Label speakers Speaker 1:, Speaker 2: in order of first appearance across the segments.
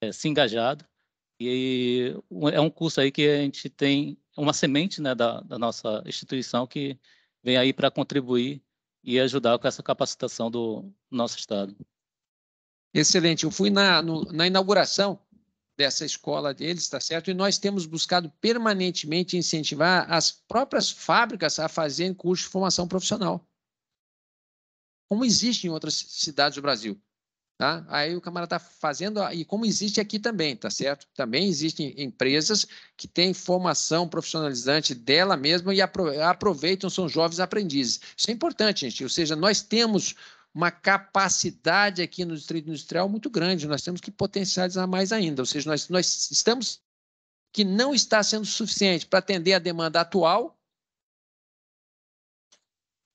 Speaker 1: é, se engajado. E é um curso aí que a gente tem é uma semente né, da, da nossa instituição que vem aí para contribuir e ajudar com essa capacitação do nosso Estado.
Speaker 2: Excelente. Eu fui na, no, na inauguração dessa escola deles, está certo? E nós temos buscado permanentemente incentivar as próprias fábricas a fazerem curso de formação profissional. Como existe em outras cidades do Brasil. Tá? Aí o camarada está fazendo, e como existe aqui também, tá certo? Também existem empresas que têm formação profissionalizante dela mesma e aproveitam, são jovens aprendizes. Isso é importante, gente. Ou seja, nós temos uma capacidade aqui no distrito industrial muito grande, nós temos que potencializar mais ainda. Ou seja, nós, nós estamos que não está sendo suficiente para atender a demanda atual,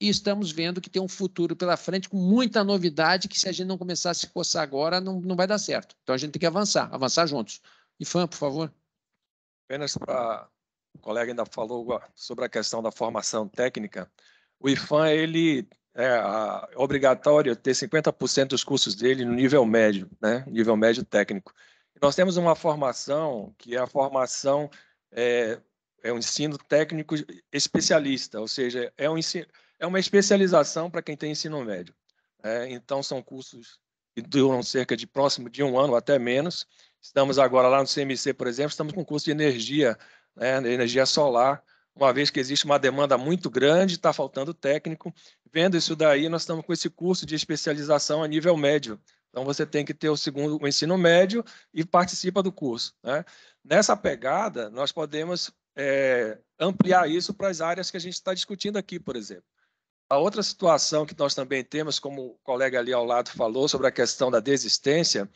Speaker 2: e estamos vendo que tem um futuro pela frente com muita novidade que se a gente não começar a se coçar agora, não, não vai dar certo. Então a gente tem que avançar, avançar juntos. Ifan, por favor.
Speaker 3: Apenas para o colega ainda falou sobre a questão da formação técnica. O ifan ele é, a, é obrigatório ter 50% dos cursos dele no nível médio, né? Nível médio técnico. Nós temos uma formação que é a formação é, é um ensino técnico especialista, ou seja, é um ensino, é uma especialização para quem tem ensino médio. É, então, são cursos que duram cerca de próximo de um ano, até menos. Estamos agora lá no CMC, por exemplo, estamos com curso de energia, né, energia solar, uma vez que existe uma demanda muito grande, está faltando técnico. Vendo isso daí, nós estamos com esse curso de especialização a nível médio. Então, você tem que ter o segundo o ensino médio e participa do curso. Né? Nessa pegada, nós podemos é, ampliar isso para as áreas que a gente está discutindo aqui, por exemplo. A outra situação que nós também temos, como o colega ali ao lado falou, sobre a questão da desistência,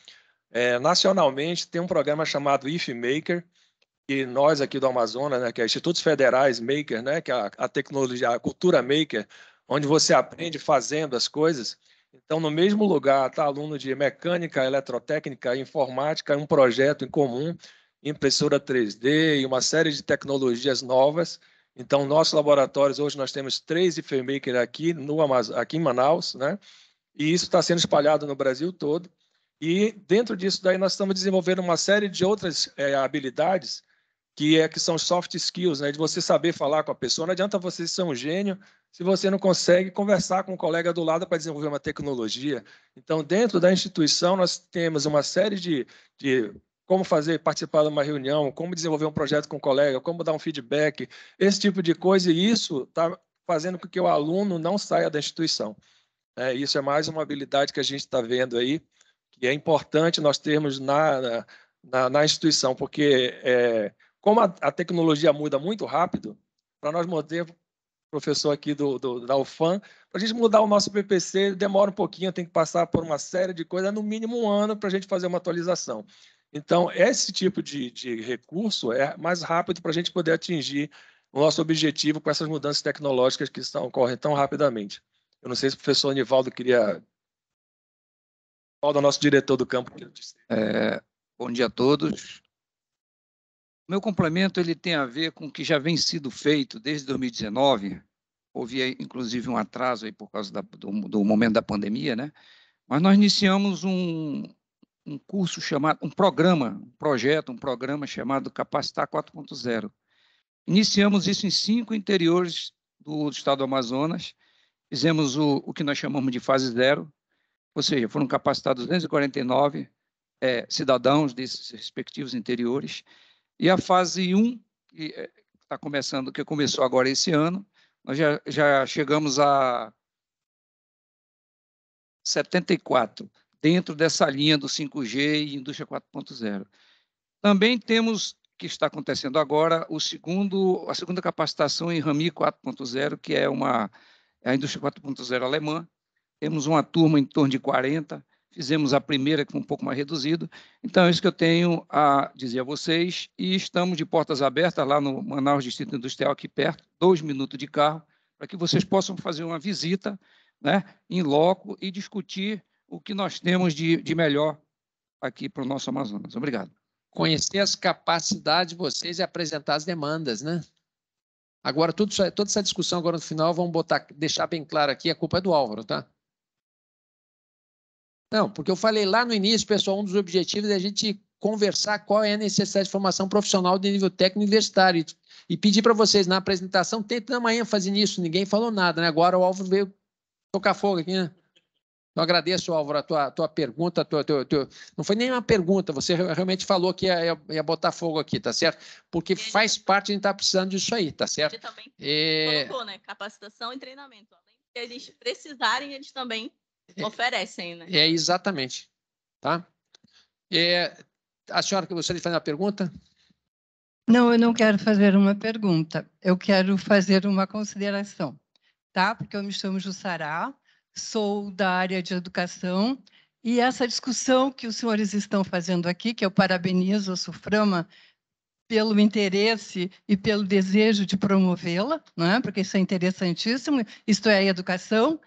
Speaker 3: é, nacionalmente tem um programa chamado IF Maker, que nós aqui do Amazonas, né, que é Institutos Federais Maker, né, que é a, a tecnologia, a cultura maker, onde você aprende fazendo as coisas. Então, no mesmo lugar, está aluno de mecânica, eletrotécnica, informática, um projeto em comum, impressora 3D e uma série de tecnologias novas então, nossos laboratórios, hoje nós temos três IFEMAKER aqui, no aqui em Manaus, né? e isso está sendo espalhado no Brasil todo. E dentro disso daí nós estamos desenvolvendo uma série de outras é, habilidades que é que são soft skills, né? De você saber falar com a pessoa. Não adianta você ser um gênio se você não consegue conversar com o um colega do lado para desenvolver uma tecnologia. Então, dentro da instituição, nós temos uma série de, de como fazer, participar de uma reunião, como desenvolver um projeto com um colega, como dar um feedback, esse tipo de coisa, e isso está fazendo com que o aluno não saia da instituição. É, isso é mais uma habilidade que a gente está vendo aí, que é importante nós termos na, na, na instituição, porque é, como a, a, tecnologia muda muito rápido, para nós manter professor aqui do, do da UFAM, para a gente mudar o nosso PPC demora um pouquinho, tem que passar por uma série de coisas, é no mínimo um ano para a gente fazer uma atualização. Então, esse tipo de, de recurso é mais rápido para a gente poder atingir o nosso objetivo com essas mudanças tecnológicas que estão, ocorrem tão rapidamente. Eu não sei se o professor Anivaldo queria. Nivaldo, nosso diretor do campo.
Speaker 1: É, bom
Speaker 3: dia a todos.
Speaker 1: Meu complemento ele tem a ver com o que já vem sido feito desde 2019. Houve, inclusive, um atraso aí por causa da, do, do momento da pandemia, né? Mas nós iniciamos um, um curso chamado, um programa, um projeto, um programa chamado Capacitar 4.0. Iniciamos isso em cinco interiores do estado do Amazonas, fizemos o, o que nós chamamos de fase zero, ou seja, foram capacitados 249 é, eh, cidadãos desses respectivos interiores, e a fase 1, que está eh, começando, que começou agora esse ano, nós já, já chegamos a 74 dentro dessa linha do 5G e indústria 4.0. Também temos que está acontecendo agora o segundo a segunda capacitação em Rami 4.0, que é uma é a indústria 4.0 alemã. Temos uma turma em torno de 40, fizemos a primeira com um pouco mais reduzido. Então é isso que eu tenho a dizer a vocês e estamos de portas abertas lá no Manaus Distrito Industrial aqui perto, dois minutos de carro, para que vocês possam fazer uma visita, né, em loco e discutir o que nós temos de, de melhor aqui para o nosso Amazonas. Obrigado. Conhecer as capacidades de vocês e
Speaker 2: apresentar as demandas, né? Agora, tudo, toda essa discussão agora no final, vamos botar, deixar bem claro aqui, a culpa é do Álvaro, tá? Não, porque eu falei lá no início, pessoal, um dos objetivos é a gente conversar qual é a necessidade de formação profissional de nível técnico universitário e pedir para vocês na apresentação, tenta dar uma ênfase nisso, ninguém falou nada, né? Agora o Álvaro veio tocar fogo aqui, né? Eu então, agradeço, Álvaro, a tua, tua pergunta. Tua, tua, tua... Não foi nem uma pergunta, você realmente falou que ia, ia, ia botar fogo aqui, tá certo? Porque faz parte, a gente está precisando disso aí, tá certo? gente também e... É. colocou,
Speaker 4: né? Capacitação e treinamento. Além
Speaker 1: que eles precisarem, eles também é... oferecem, né?
Speaker 2: É, exatamente. Tá? É... A senhora que gostaria de fazer uma pergunta?
Speaker 4: Não, eu não quero fazer uma pergunta. Eu quero fazer uma consideração, tá? Porque eu me chamo Jussará sou da área de educação, e essa discussão que os senhores estão fazendo aqui, que eu parabenizo a Suframa pelo interesse e pelo desejo de promovê-la, é? porque isso é interessantíssimo, isto é a educação.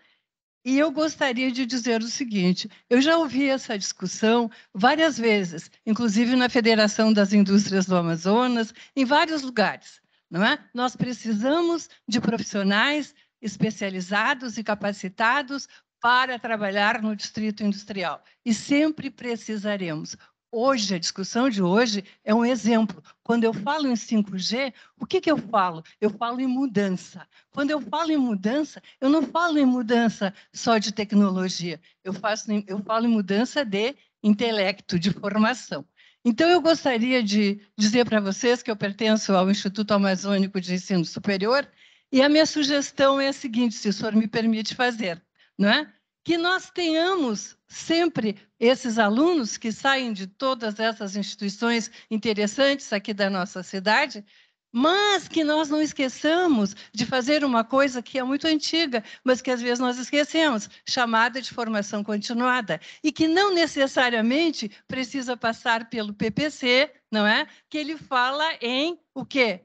Speaker 4: E eu gostaria de dizer o seguinte: eu já ouvi essa discussão várias vezes, inclusive na Federação das Indústrias do Amazonas, em vários lugares. Não é? Nós precisamos de profissionais especializados e capacitados para trabalhar no distrito industrial. E sempre precisaremos. Hoje, a discussão de hoje é um exemplo. Quando eu falo em 5G, o que, que eu falo? Eu falo em mudança. Quando eu falo em mudança, eu não falo em mudança só de tecnologia, eu, faço, eu falo em mudança de intelecto, de formação. Então, eu gostaria de dizer para vocês que eu pertenço ao Instituto Amazônico de Ensino Superior, e a minha sugestão é a seguinte, se o senhor me permite fazer, não é? que nós tenhamos sempre esses alunos que saem de todas essas instituições interessantes aqui da nossa cidade, mas que nós não esqueçamos de fazer uma coisa que é muito antiga, mas que às vezes nós esquecemos, chamada de formação continuada, e que não necessariamente precisa passar pelo PPC, não é? Que ele fala em o quê?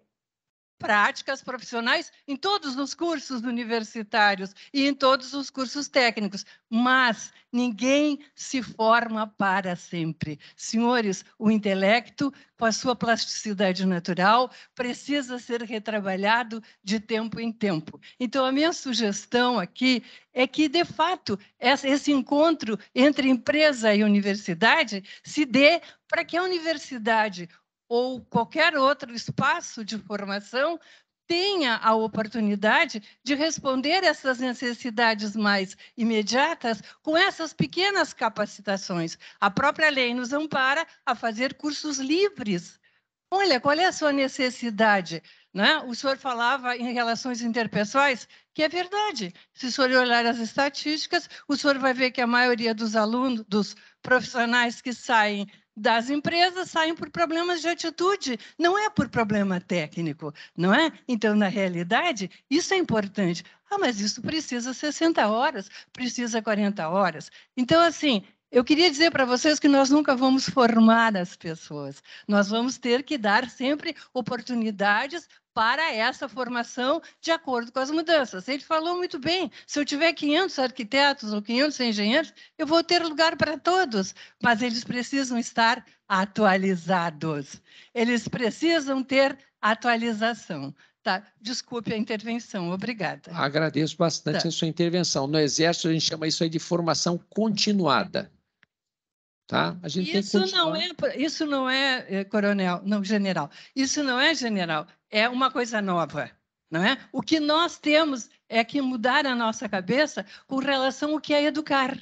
Speaker 4: práticas profissionais em todos os cursos universitários e em todos os cursos técnicos, mas ninguém se forma para sempre. Senhores, o intelecto, com a sua plasticidade natural, precisa ser retrabalhado de tempo em tempo. Então, a minha sugestão aqui é que, de fato, esse encontro entre empresa e universidade se dê para que a universidade ou qualquer outro espaço de formação tenha a oportunidade de responder essas necessidades mais imediatas com essas pequenas capacitações. A própria lei nos ampara a fazer cursos livres. Olha, qual é a sua necessidade? Né? O senhor falava em relações interpessoais, que é verdade. Se o senhor olhar as estatísticas, o senhor vai ver que a maioria dos alunos, dos profissionais que saem das empresas saem por problemas de atitude, não é por problema técnico, não é? Então, na realidade, isso é importante. Ah, mas isso precisa 60 horas, precisa 40 horas. Então, assim, eu queria dizer para vocês que nós nunca vamos formar as pessoas. Nós vamos ter que dar sempre oportunidades para essa formação de acordo com as mudanças. Ele falou muito bem: se eu tiver 500 arquitetos ou 500 engenheiros, eu vou ter lugar para todos, mas eles precisam estar atualizados. Eles precisam ter atualização. Tá, desculpe a intervenção, obrigada.
Speaker 1: Agradeço bastante
Speaker 4: tá. a
Speaker 2: sua intervenção. No Exército, a gente chama isso aí de formação continuada. Tá? É isso, não
Speaker 4: é, isso não é, coronel, não, general. Isso não é general é uma coisa nova. Não é? O que nós temos é que mudar a nossa cabeça com relação ao que é educar.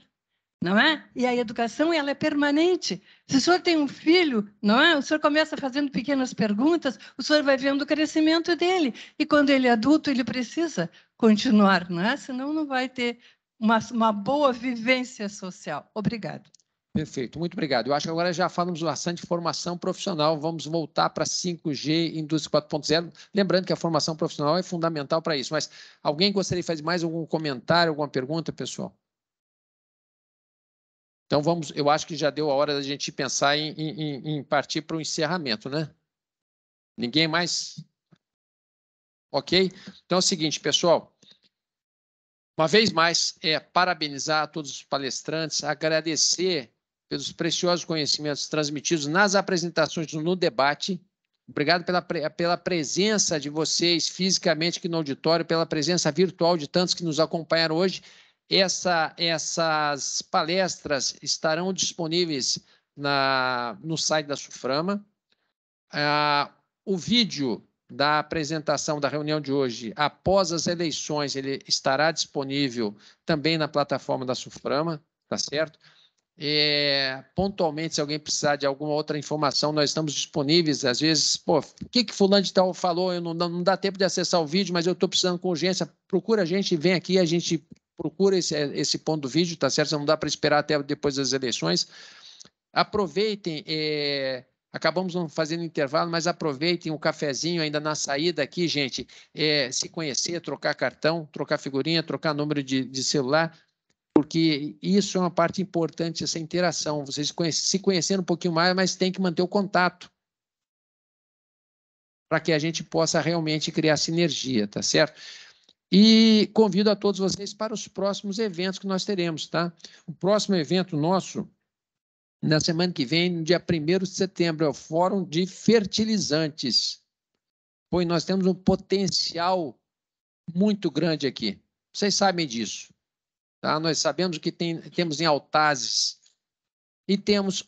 Speaker 4: Não é? E a educação ela é permanente. Se o senhor tem um filho, não é? O senhor começa fazendo pequenas perguntas, o senhor vai vendo o crescimento dele. E quando ele é adulto, ele precisa continuar, não é? Senão não vai ter uma, uma boa vivência social. Obrigado.
Speaker 2: Perfeito, muito obrigado. Eu acho que agora já falamos bastante de formação profissional. Vamos voltar para 5G, indústria 4.0. Lembrando que a formação profissional é fundamental para isso. Mas alguém gostaria de fazer mais algum comentário, alguma pergunta, pessoal? Então vamos, eu acho que já deu a hora da gente pensar em, em, em partir para o encerramento, né? Ninguém mais? Ok? Então é o seguinte, pessoal. Uma vez mais, é, parabenizar a todos os palestrantes, agradecer pelos preciosos conhecimentos transmitidos nas apresentações no debate. Obrigado pela, pela presença de vocês fisicamente aqui no auditório, pela presença virtual de tantos que nos acompanharam hoje. Essa, essas palestras estarão disponíveis na, no site da Suframa. Ah, o vídeo da apresentação da reunião de hoje, após as eleições, ele estará disponível também na plataforma da Suframa, tá certo? É, pontualmente, se alguém precisar de alguma outra informação, nós estamos disponíveis. Às vezes, pô, o que, que fulano de tal falou? Eu não, não dá tempo de acessar o vídeo, mas eu estou precisando com urgência. Procura a gente, vem aqui, a gente procura esse, esse ponto do vídeo, tá certo? Não dá para esperar até depois das eleições. Aproveitem, é, acabamos fazendo intervalo, mas aproveitem o um cafezinho ainda na saída aqui, gente. É, se conhecer, trocar cartão, trocar figurinha, trocar número de, de celular, porque isso é uma parte importante, essa interação. Vocês se conhecendo um pouquinho mais, mas tem que manter o contato para que a gente possa realmente criar sinergia, tá certo? E convido a todos vocês para os próximos eventos que nós teremos, tá? O próximo evento nosso, na semana que vem, no dia 1 de setembro, é o Fórum de Fertilizantes. Pois nós temos um potencial muito grande aqui. Vocês sabem disso. Tá? Nós sabemos que tem, temos em altazes e temos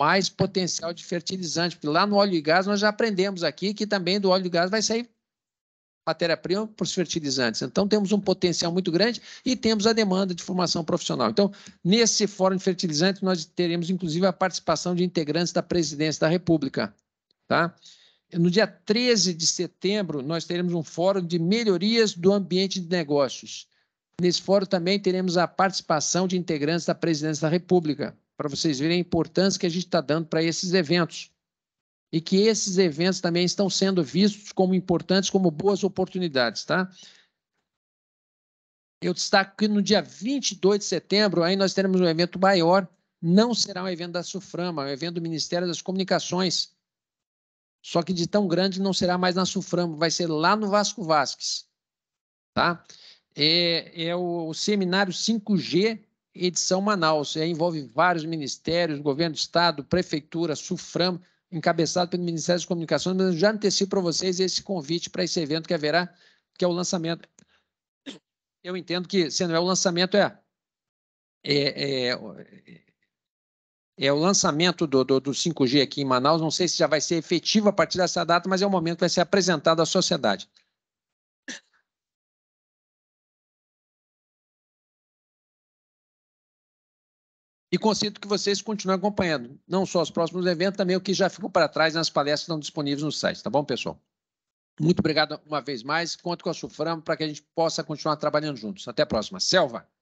Speaker 2: mais potencial de fertilizante, porque lá no óleo e gás nós já aprendemos aqui que também do óleo e gás vai sair matéria-prima para os fertilizantes. Então, temos um potencial muito grande e temos a demanda de formação profissional. Então, nesse fórum de fertilizantes, nós teremos, inclusive, a participação de integrantes da presidência da República. Tá? No dia 13 de setembro, nós teremos um fórum de melhorias do ambiente de negócios. Nesse fórum também teremos a participação de integrantes da Presidência da República, para vocês verem a importância que a gente está dando para esses eventos. E que esses eventos também estão sendo vistos como importantes, como boas oportunidades, tá? Eu destaco que no dia 22 de setembro, aí nós teremos um evento maior, não será um evento da SUFRAMA, é um evento do Ministério das Comunicações. Só que de tão grande não será mais na SUFRAMA, vai ser lá no Vasco Vasques, tá? é, é o, o seminário 5G edição Manaus. É, envolve vários ministérios, governo do estado, prefeitura, SUFRAM, encabeçado pelo Ministério das Comunicações, mas eu já antecipo para vocês esse convite para esse evento que haverá, que é o lançamento. Eu entendo que, se não é o lançamento, é,
Speaker 1: é, é, é
Speaker 2: o lançamento do, do, do 5G aqui em Manaus. Não sei se já vai ser efetivo a partir dessa data, mas é o momento que vai ser
Speaker 3: apresentado à sociedade. e consinto que vocês continuem
Speaker 2: acompanhando, não só os próximos eventos, também o que já ficou para trás nas palestras que estão disponíveis no site, tá bom, pessoal? Muito obrigado uma vez mais. Conto com a Suframa para que a gente possa continuar trabalhando juntos. Até a próxima. Selva!